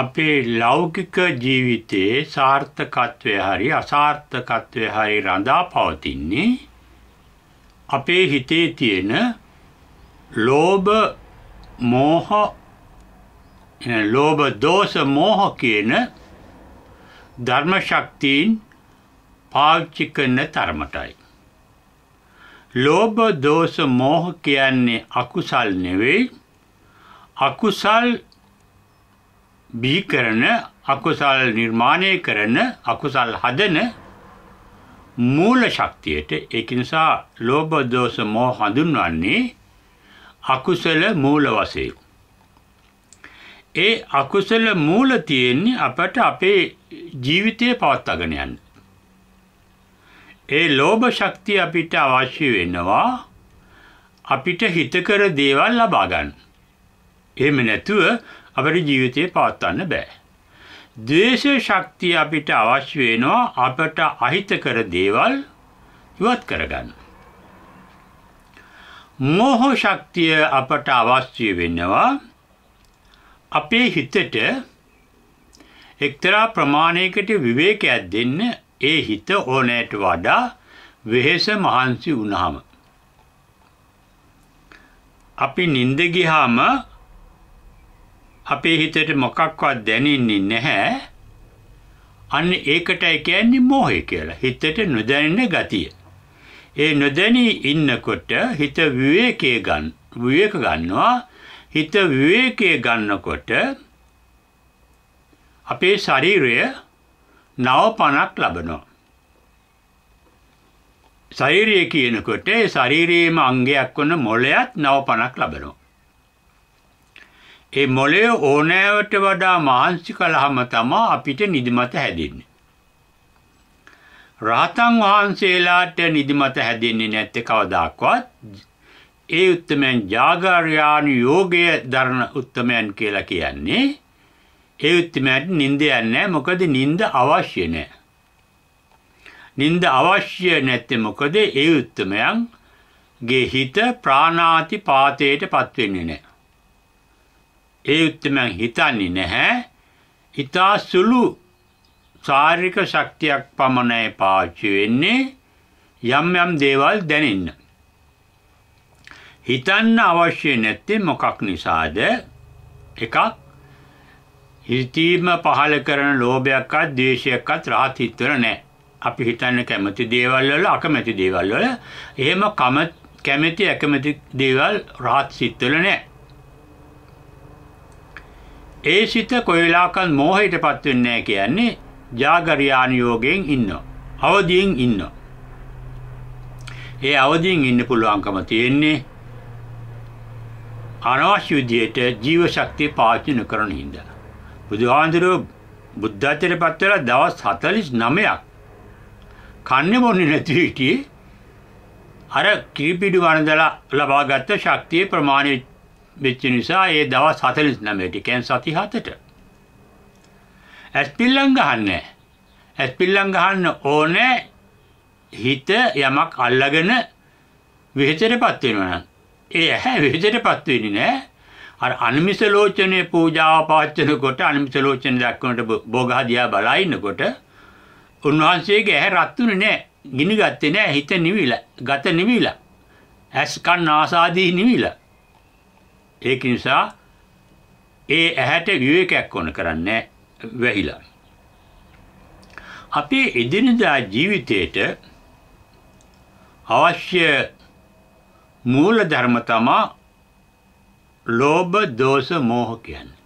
අපේ ලෞකික ජීවිතයේ සාර්ථකත්වය හරි අසාර්ථකත්වය හරි රඳා පවතින්නේ අපේ හිතේ තියෙන ලෝභ මෝහ ලෝභ දෝෂ මෝහ කියන ධර්ම ශක්තියින් පාවිච්චි කරන තරමටයි. ලෝභ දෝෂ මෝහ කියන්නේ අකුසල් නෙවෙයි අකුසල් බිහි කරන අකුසල් නිර්මාණය කරන අකුසල් හදන මූල ශක්තියට ඒක නිසා ලෝභ දෝෂ මෝහ හඳුන්වන්නේ අකුසල මූල වශයෙන්. ඒ අකුසල මූල තියෙන්නේ අපට අපේ ජීවිතය පවත්වාගෙන යන්න. ඒ ලෝභ ශක්තිය අපිට අවශ්‍ය වෙනවා අපිට හිතකර දේවල් ලබා ගන්න. එහෙම නැතුව අපේ ජීවිතේ පවත්වන්න බෑ. ද්වේෂ ශක්තිය අපිට අවශ්‍ය වෙනවා අපට අහිතකර දේවල් ඉවත් කරගන්න. මෝහ ශක්තිය අපට අවශ්‍ය වෙනවා අපේ හිතට එක්තරා ප්‍රමාණයකට විවේකයක් දෙන්න ඒ හිත ඕනෑට වඩා වෙහෙස මහන්සි වුණාම අපි නිින්ද ගියාම අපේ හිතේට මොකක්වත් දැනෙන්නේ නැහැ. අන්න ඒකටයි කියන්නේ මෝහය කියලා. හිතට නොදැනෙන ගතිය. ඒ නොදැනී ඉන්නකොට හිත විවේකයේ ගන්න විවේක ගන්නවා. හිත විවේකයේ ගන්නකොට අපේ ශරීරය නවපණක් ලබනවා. ශරීරය කියනකොට ඒ ශරීරයේම අංගයක් වන මොළයත් නවපණක් ලබනවා. ඒ මොලේ ඕනෑවට වඩා මහන්සි කළාම තමයි අපිට නිදිමත හැදෙන්නේ. රාතන් වහන්සේලාට නිදිමත හැදෙන්නේ නැත්තේ කවදාකවත්. ඒ උත්තමයන් ජාගාරයාන යෝගය දරන උත්තමයන් කියලා කියන්නේ. ඒ උත්තමයන්ට නිින්ද යන්නේ මොකද නිින්ද අවශ්‍ය නැහැ. නිින්ද අවශ්‍ය නැත්තේ මොකද ඒ උත්තමයන්ගේ හිත ප්‍රාණාති පාතයට පත් වෙන්නේ නැහැ. ඒ උත්තරයන් හිතන්නේ නැහැ. ඊතා සුළු ශාරීරික ශක්තියක් පමණයි පාවිච්චි වෙන්නේ යම් යම් දේවල් දැනෙන්න. හිතන්න අවශ්‍ය නැත්තේ මොකක් නිසාද? එකක් හිතීම පහල කරන ලෝභයක්වත් ද්වේෂයක්වත් රාහත් හිතවල නැහැ. අපි හිතන්න කැමති දේවල් වල අකමැති දේවල් වල එහෙම කැමති අකමැති දේවල් රාහත් සිත්වල නැහැ. ඒ සිත කොයිලාකන් මෝහයටපත් වෙන්නේ නැහැ කියන්නේ జాగරියානියෝගයෙන් ඉන්නවා. අවදියෙන් ඉන්නවා. ඒ අවදියෙන් ඉන්න පුළුවන්කම තියෙන්නේ අනවශ්‍ය විදියට ජීව ශක්තිය පාවිච්චි නොකරන හින්දා. බුදුහාඳුරෝ බුද්ධත්වයටපත් වෙලා දවස් 49ක් කන්නේ බොන්නේ නැති හිටියේ අර කිරිපිඩු වන්දලා ලබාගත් ශක්තියේ ප්‍රමාණය වෙච්ච නිසා ඒ දවස් 49ට කියන්නේ සති 7ට ඇස් පිල්ලම් ගහන්නේ ඇස් පිල්ලම් ගහන්න ඕනේ හිත යමක් අල්ලගෙන විහෙතරපත් වෙනවා නම් ඒ ඇහැ විහෙතරපත් වෙන්නේ නැහැ අර අනිමිස ලෝචනේ පූජාව පාච්චන කොට අනිමිස ලෝචන දක්වනට බෝගහදියා බලා ඉන්නකොට උන්වහන්සේගේ ඇහැ රත්තුනේ නැහැ ගිනි ගත්තේ නැහැ හිත නිවිලා ගත නිවිලා ඇස් කන් ආසාදී නිවිලා ඒක නිසා ඒ ඇහැට විවේකයක් ඕන කරන්නේ වැහිලා. අපේ එදිනදා ජීවිතයට අවශ්‍ය මූල ධර්ම තමයි ලෝභ දෝෂ මෝහ කියන්නේ.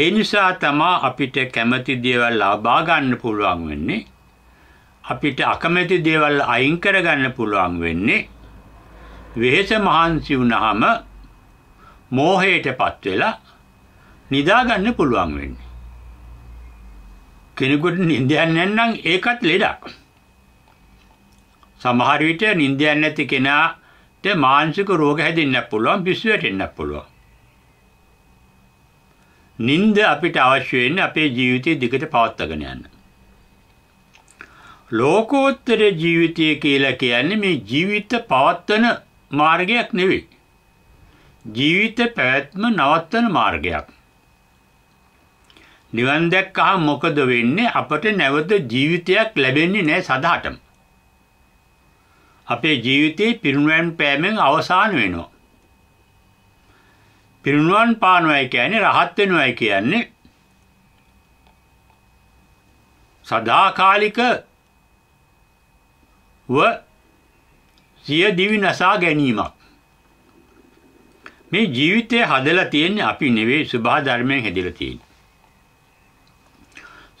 ඒ නිසා තමයි අපිට කැමති දේවල් ලබා ගන්න පුළුවන් වෙන්නේ. අපිට අකමැති දේවල් අයින් කරගන්න පුළුවන් වෙන්නේ. වෙහෙස මහන්සි වුණාම මෝහයටපත් වෙලා නිදාගන්න පුළුවන් වෙන්නේ. කෙනෙකුට නිින්දයක් නැත්නම් ඒකත් ලෙඩක්. සමහර විට නිින්දයක් නැති කෙනාට මානසික රෝග හැදෙන්න පුළුවන්, පිස්සු වැටෙන්න පුළුවන්. නිින්ද අපිට අවශ්‍ය වෙන්නේ අපේ ජීවිතය දිගට පවත්වාගෙන යන්න. ලෝකෝත්තර ජීවිතය කියලා කියන්නේ මේ ජීවිත පවත්වන මාර්ගයක් නෙවෙයි. ජීවිත පැවැත්ම නවත්තන මාර්ගයක්. නිවන් දැක්කහම මොකද වෙන්නේ? අපට නැවත ජීවිතයක් ලැබෙන්නේ නැහැ සදාටම. අපේ ජීවිතේ පිරුණුවන් පෑමෙන් අවසාන වෙනවා. පිරුණුවන් පානවයි කියන්නේ රහත් වෙනවයි කියන්නේ සදාකාලික ව සිය දිවි නසා ගැනීමක්. මේ ජීවිතය හදලා තියෙන්නේ අපි නෙවෙයි සබහා ධර්මයෙන් හැදලා තියෙන්නේ.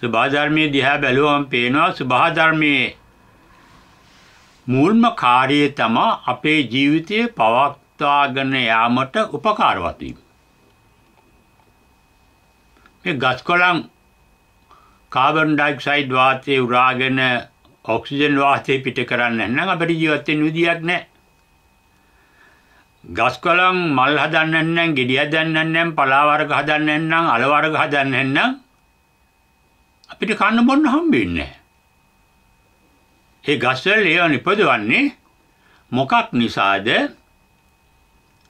සබහා ධර්මයේ දිහා බැලුවම පේනවා සබහා ධර්මයේ මූල්ම කාර්යය තමයි අපේ ජීවිතය පවත්වාගෙන යාමට උපකාරවත් වීම. මේ ගස්කොළන් කාබන් ඩයොක්සයිඩ් වාතය උරාගෙන ඔක්සිජන් වාතය පිට කරන්න නැත්නම් අපිට ජීවත් වෙන්න විදියක් නැහැ. ගස් කලන් මල් හදන්න නැත්නම්, ගෙඩි හදන්න නැත්නම්, පලා වර්ග හදන්න නැත්නම්, අල වර්ග හදන්න නැත්නම් අපිට කන්න බොන්න හම්බෙන්නේ නැහැ. ඒ ගස්වල ඒවා නිපදවන්නේ මොකක් නිසාද?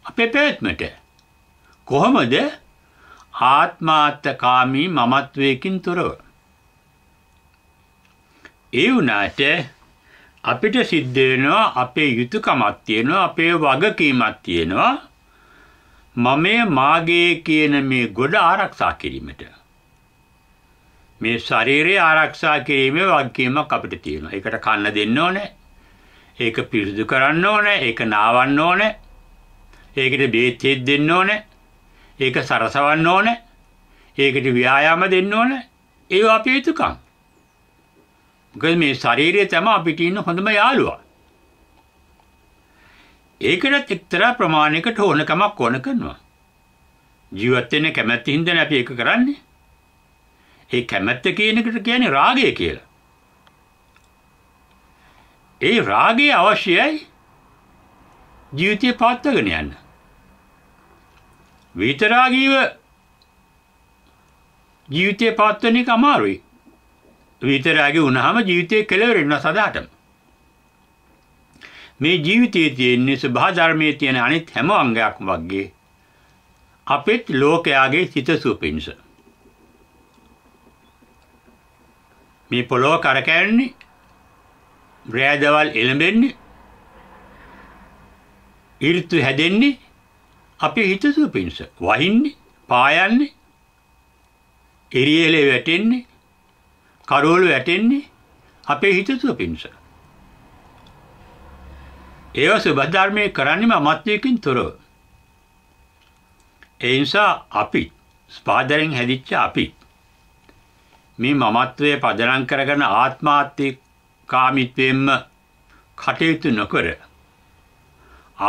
අපේ පැවැත්මට. කොහොමද? ආත්මාර්ථකාමී මමත්වයකින් තොරව ඒ වුණාට අපිට සිද්ධ වෙනවා අපේ යුතුයකමක් තියෙනවා අපේ වගකීමක් තියෙනවා මමයේ මාගේ කියන මේ ගොඩ ආරක්ෂා කිරීමට මේ ශරීරය ආරක්ෂා කිරීමේ වගකීමක් අපිට තියෙනවා. ඒකට කන්න දෙන්න ඕනේ. ඒක පිරිසිදු කරන්න ඕනේ. ඒක නාවන්න ඕනේ. ඒකට බේත් දෙන්න ඕනේ. ඒක සරසවන්න ඕනේ. ඒකට ව්‍යායාම දෙන්න ඕනේ. ඒවා අපේ යුතුයකම්. මොකද මේ ශරීරය තමයි අපිට ඉන්න හොඳම යාළුවා. ඒකටත් එක්තරා ප්‍රමාණයකට ඕනකමක් ඕන කරනවා. ජීවත් වෙන්න කැමැති හින්දානේ අපි ඒක කරන්නේ. ඒ කැමැත්ත කියන එකට කියන්නේ රාගය කියලා. ඒ රාගය අවශ්‍යයි ජීවිතය පවත්වාගෙන යන්න. විතරාගීව ජීවිතය පවත්වන එක අමාරුයි. විතරාගේ වුණාම ජීවිතය කෙලවර වෙනවා සදාටම. මේ ජීවිතයේ තියෙන සබහා ධර්මයේ තියෙන අනිත් හැම අංගයක් වගේ අපෙත් ලෝකයාගේ සිත සුපින්ස. මේ පොළොව කරකැවෙන්නේ රෑදවල් එළඹෙන්නේ ඍතු හැදෙන්නේ අපේ හිත සුපින්ස. වහින්නේ, පායන්නේ, එරියලේ වැටෙන්නේ කරෝල වැටෙන්නේ අපේ හිතසුව පිණිස. ඒව සුබධර්මය කරන්නම අමත්වයකින් තොරව. ඒ නිසා අපි ස්පාදරෙන් හැදිච්ච අපි මේ මමත්වය පදනම් කරගෙන ආත්මාත්මික කාමිත්වයෙන්ම කටයුතු නොකර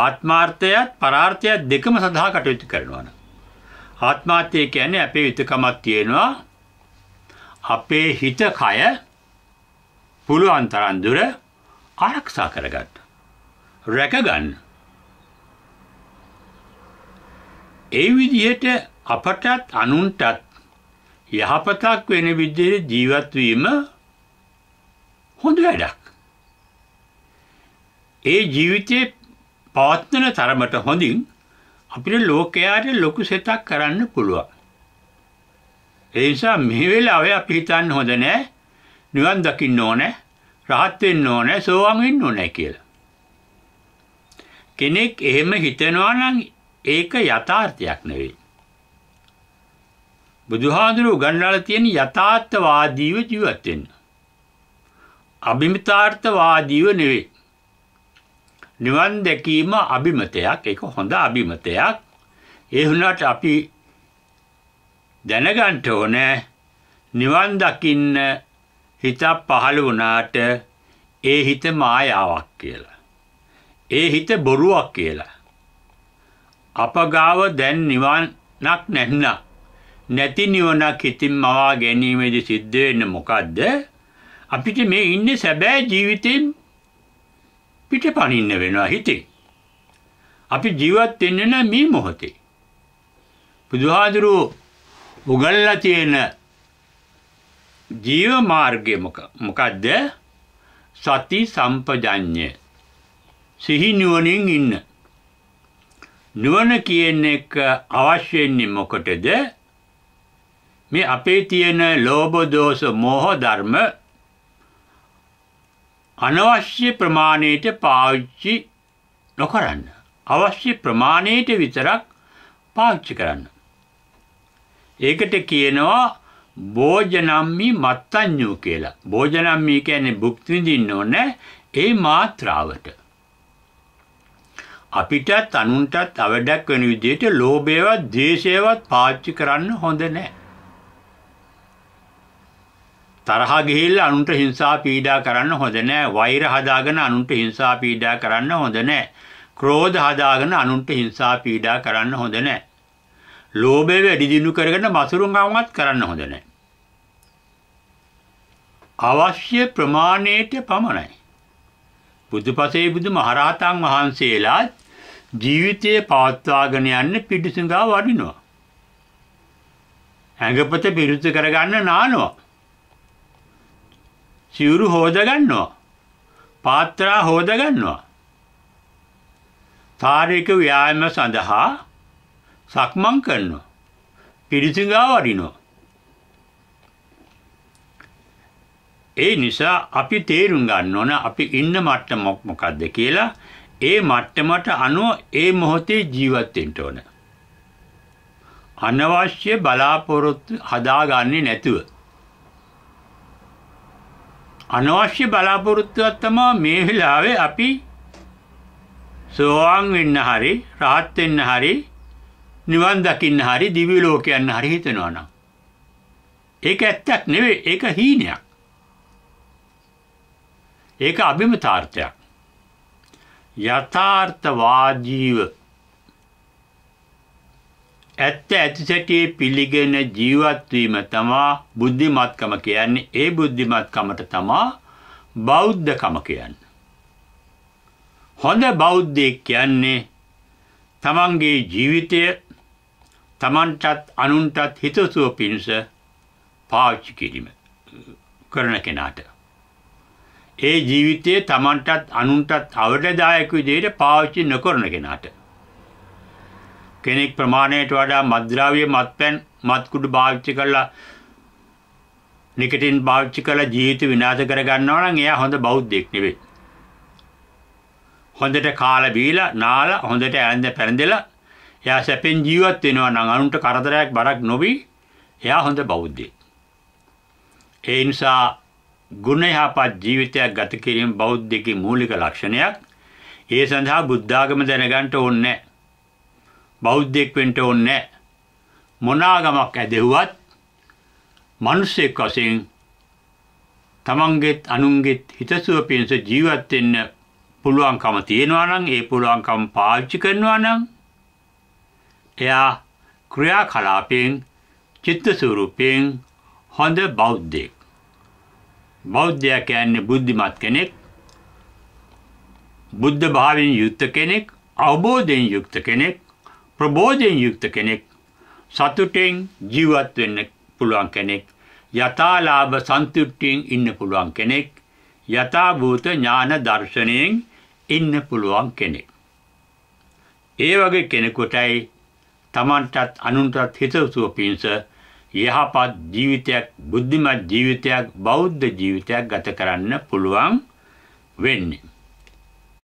ආත්මාර්ථයත් පරාර්ථයත් දෙකම සඳහා කටයුතු කරනවා. ආත්මාර්ථය කියන්නේ අපේ විතකමක් තියෙනවා අපේ හිත කය පුළුවන් තරම් දුර ආරක්ෂා කරගන්න. රැකගන්න. ඒ විදිහට අපටත් අනුන්ටත් යහපතක් වෙන විදිහට ජීවත් වීම හොඳ වැඩක්. ඒ ජීවිතේ පවත්වන තරමට හොඳින් අපිට ලෝකයාට ලොකු සෙතක් කරන්න පුළුවන්. ඒ නිසා මේ වෙලාවේ අපි හිතන්න හොඳ නෑ නිවන් දකින්න ඕනේ, රහත් වෙන්න ඕනේ, සෝවාන් වෙන්න ඕනේ කියලා. කෙනෙක් එහෙම හිතනවා නම් ඒක යථාර්ථයක් නෙවෙයි. බුදුහාඳුරු ගණ්ඩාලා තියෙන යථාර්ථවාදීව ජීවත් වෙන්න. අභිමතාර්ථවාදීව නෙවෙයි. නිවන් දැකීම අභිමතයක් ඒක හොඳ අභිමතයක් ඒ වුණාට අපි දැනගන්ට ඕන නිවන් දකින්න හිතක් පහළ වුණාට ඒ හිත මායාවක් කියලා. ඒ හිත බොරුවක් කියලා. අප ගාව දැන් නිවනක් නැන්න. නැති නිවනක් හිතින් මවා ගැනීමේදී සිද්ධ වෙන්නේ මොකද්ද? අපිට මේ ඉන්නේ සැබෑ ජීවිතෙන් පිටපණින්න වෙනවා හිතේ. අපි ජීවත් වෙන්නේ මේ මොහොතේ. බුදුහාඳුරෝ උගල්ලා තියෙන ජීව මාර්ගය මොකක්ද සති සම්පජඤ්ඤය සිහි නුවණින් ඉන්න නුවණ කියන එක අවශ්‍ය වෙන්නේ මොකටද මේ අපේ තියෙන ලෝභ දෝෂ මෝහ ධර්ම අනවශ්‍ය ප්‍රමාණයට පාවිච්චි නොකරන්න අවශ්‍ය ප්‍රමාණයට විතරක් පාවිච්චි කරන්න ඒකට කියනවා භෝජනම්මි මත්තඤ්ඤු කියලා. භෝජනම්මි කියන්නේ භුක්ති විඳින්න ඕනේ ඒ මාත්‍රාවට. අපිටත් අනුන්ටත් අවඩක් වෙන විදිහට ලෝභයවත් ද්වේෂයවත් පාවිච්චි කරන්න හොඳ නැහැ. තරහ ගිහිල්ලා අනුන්ට හිංසා පීඩා කරන්න හොඳ නැහැ. වෛර හදාගෙන අනුන්ට හිංසා පීඩා කරන්න හොඳ නැහැ. ක්‍රෝධ හදාගෙන අනුන්ට හිංසා පීඩා කරන්න හොඳ නැහැ. ලෝභය වැඩි දියුණු කරගෙන මසුරුම් අවමත් කරන්න හොඳ නැහැ. අවශ්‍ය ප්‍රමාණයට පමණයි. බුදුපසේ බුදු මහරහතන් වහන්සේලා ජීවිතය පවත්වාගෙන යන්න පිටිසුඟා වඩිනවා. ඇඟපත පිරිසු කරගන්න නානවා. සිවුරු හෝදගන්නවා. පාත්‍රා හෝදගන්නවා. තාරික ව්‍යායාම සඳහා සක්මන් කරනවා. පිරිසිඟා වරිනවා. ඒ නිසා අපි තේරුම් ගන්න ඕන අපි ඉන්න මට්ටමක් මොකක්ද කියලා ඒ මට්ටමට අනුව ඒ මොහොතේ ජීවත් වෙන්න ඕන. අනවශ්‍ය බලාපොරොත්තු හදාගන්නේ නැතුව අනවශ්‍ය බලාපොරොත්තුවක් තමයි මේ වෙලාවේ අපි සෝවාන් වෙන්න හරි රහත් වෙන්න හරි නිවන් දකින්න හරි දිව්‍ය ලෝක යන්න හරි හිතනවා නම් ඒක ඇත්තක් නෙවෙයි ඒක හීනයක්. ඒක අභිමතාර්ථයක්. යථාර්ථවාදීව ඇත්ත ඇතිසැටියේ පිළිගෙන ජීවත් වීම තමා බුද්ධිමත්කම කියන්නේ ඒ බුද්ධිමත්කමට තමා බෞද්ධකම කියන්නේ හොඳ බෞද්ධයෙක් කියන්නේ තමන්ගේ ජීවිතය තමන්ටත් අනුන්ටත් හිතසුව පිණිස පාවිච්චි කිරීම කරන කෙනාට. ඒ ජීවිතයේ තමන්ටත් අනුන්ටත් අවඩදායක විදිහට පාවිච්චි නොකරන කෙනාට. කෙනෙක් ප්‍රමාණයට වඩා මත්ද්‍රව්‍ය මත්පැන් මත්කුඩු භාවිතා කරලා නිකටින් භාවිතා කරලා ජීවිත විනාශ කර ගන්නවා නම් එයා හොඳ බෞද්ධයෙක් නෙවෙයි. හොඳට කාලා බීලා නාලා හොඳට ඇඳ පැනදෙලා එයා සැපෙන් ජීවත් වෙනවා නම් අනුන්ට කරදරයක් බරක් නොවි එයා හොඳ බෞද්ධයෙක්. ඒ නිසා ගුණ යහපත් ජීවිතයක් ගත කිරීම බෞද්ධකේ මූලික ලක්ෂණයක්. ඒ සඳහා බුද්ධාගම දැනගන්න ඕනේ නැහැ. බෞද්ධයෙක් වෙන්න ඕනේ නැහැ. මොනාගමක් ඇදෙව්වත් මිනිස්සෙක් වශයෙන් තමන්ගේත් අනුන්ගේත් හිතසුව පිණිස ජීවත් වෙන්න පුළුවන්කම තියෙනවා නම් ඒ පුළුවන්කම පාවිච්චි කරනවා නම් එයා ක්‍රියාකලාපයෙන් චිත්තස්වරූපයෙන් හොඳ බෞද්ධයෙක්. බෞද්ධයා කියන්නේ බුද්ධිමත් කෙනෙක් බුද්ධ භාවයෙන් යුක්ත කෙනෙක් අවබෝධයෙන් යුක්ත කෙනෙක් ප්‍රබෝධයෙන් යුක්ත කෙනෙක් සතුටෙන් ජීවත් වෙන්න පුළුවන් කෙනෙක් යථාලාභ සන්තුෂ්ටියෙන් ඉන්න පුළුවන් කෙනෙක් යථා භූත ඥාන දර්ශනයෙන් ඉන්න පුළුවන් කෙනෙක් ඒ වගේ කෙනෙකුටයි තමන්ටත් අනුන්ටත් හිතසුව පිණිස යහපත් ජීවිතයක් බුද්ධිමත් ජීවිතයක් බෞද්ධ ජීවිතයක් ගත කරන්න පුළුවන් වෙන්නේ